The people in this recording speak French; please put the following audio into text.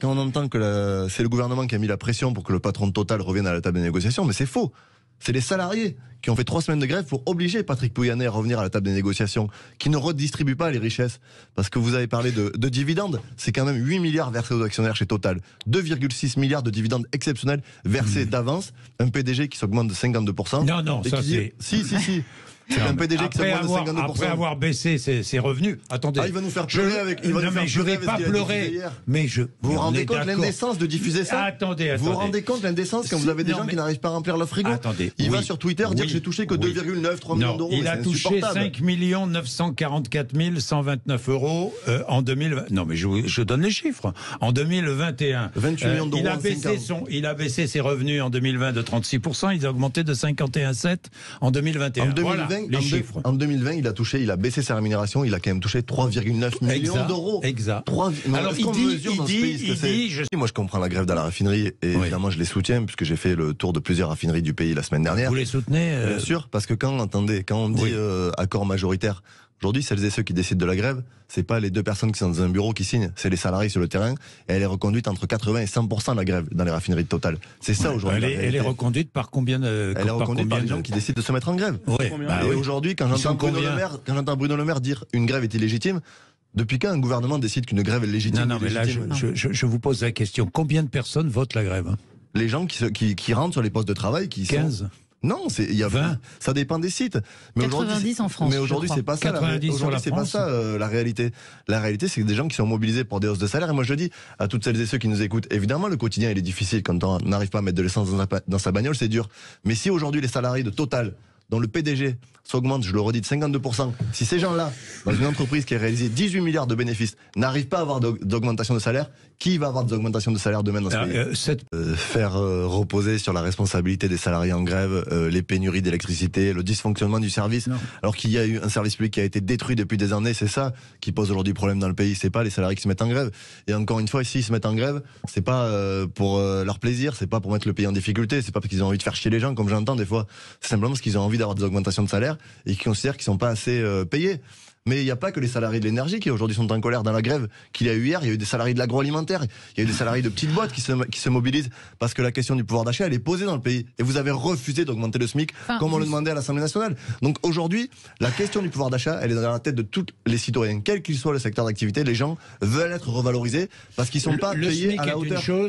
Quand on entend que c'est le gouvernement qui a mis la pression pour que le patron de Total revienne à la table des négociations, mais c'est faux. C'est les salariés qui ont fait trois semaines de grève pour obliger Patrick Pouyanné à revenir à la table des négociations, qui ne redistribue pas les richesses. Parce que vous avez parlé de, dividendes, c'est quand même 8 milliards versés aux actionnaires chez Total, 2,6 milliards de dividendes exceptionnels versés mmh. d'avance, un PDG qui s'augmente de 52%. Non, non, ça c'est... Si, si, si. C'est un PDG après qui de 52%. Après avoir baissé ses, revenus, attendez. Ah, il va nous faire pleurer je, avec. mais je ne vais pas pleurer. Mais je. Vous vous, rendez compte l'indécence de diffuser ça Attendez, attendez. Vous vous rendez compte l'indécence quand vous avez des gens qui n'arrivent pas à remplir leur frigo Attendez. Il va sur Twitter dire que j'ai touché que 2,9, 3 millions d'euros. Il a touché 5 944 129 euros euh, en 2020. Non, mais je, donne les chiffres. En 2021. 28 euh, millions d'euros. Il, a baissé son, il a baissé ses revenus en 2020 de 36%. Ils ont augmenté de 51,7 en 2021. En 2020, en 2020, il a touché, il a baissé sa rémunération, il a quand même touché 3,9 millions d'euros. Exact. Alors il dit, Moi, je comprends la grève de la raffinerie et évidemment, je les soutiens puisque j'ai fait le tour de plusieurs raffineries du pays la semaine dernière. Vous les soutenez euh, Bien sûr, parce que quand, quand on dit euh, accord majoritaire, Aujourd'hui, celles et ceux qui décident de la grève, c'est pas les deux personnes qui sont dans un bureau qui signent, c'est les salariés sur le terrain. Et elle est reconduite entre 80 et 100 de la grève dans les raffineries de Total. C'est ça aujourd'hui. Elle, est reconduite par combien de Elle est reconduite par, les gens qui décident de se mettre en grève. Bah oui. et aujourd'hui, quand j'entends Bruno, Le Maire dire une grève est illégitime, depuis quand un gouvernement décide qu'une grève est légitime Non, non, mais là, je, vous pose la question. Combien de personnes votent la grève Les gens qui, qui, rentrent sur les postes de travail, qui 15. Non, c'est il y a 20. Ça dépend des sites. Mais 90 en France. Mais aujourd'hui, c'est pas ça. pas euh, ça la réalité. La réalité, c'est que des gens qui sont mobilisés pour des hausses de salaire. Et moi, je dis à toutes celles et ceux qui nous écoutent. Évidemment, le quotidien, il est difficile quand on n'arrive pas à mettre de l'essence dans sa bagnole, c'est dur. Mais si aujourd'hui les salariés de Total dont le PDG s'augmente, je le redis, de 52%, si ces gens-là, dans une entreprise qui a réalisé 18 milliards de bénéfices, n'arrivent pas à avoir d'augmentation de salaire, qui va avoir des augmentations de salaire demain dans ce ah, pays euh, cette... Euh, faire euh, reposer sur la responsabilité des salariés en grève les pénuries d'électricité, le dysfonctionnement du service, alors qu'il y a eu un service public qui a été détruit depuis des années, c'est ça qui pose aujourd'hui problème dans le pays, c'est pas les salariés qui se mettent en grève. Et encore une fois, s'ils se mettent en grève, c'est pas pour leur plaisir, c'est pas pour mettre le pays en difficulté, c'est pas parce qu'ils ont envie de faire chier les gens, comme j'entends des fois, c'est simplement parce qu'ils ont envie d'avoir des augmentations de salaire et qui considèrent qu'ils sont pas assez euh, payés. Mais il n'y a pas que les salariés de l'énergie qui aujourd'hui sont en colère dans la grève qu'il y a eu hier. Il y a eu des salariés de l'agroalimentaire, il y a eu des salariés de petites boîtes qui se, mobilisent parce que la question du pouvoir d'achat, elle est posée dans le pays. Et vous avez refusé d'augmenter le SMIC comme on le demandait à l'Assemblée nationale. Donc aujourd'hui, la question du pouvoir d'achat, elle est dans la tête de tous les citoyens. Quel qu'il soit le secteur d'activité, les gens veulent être revalorisés parce qu'ils ne sont pas payés à la hauteur.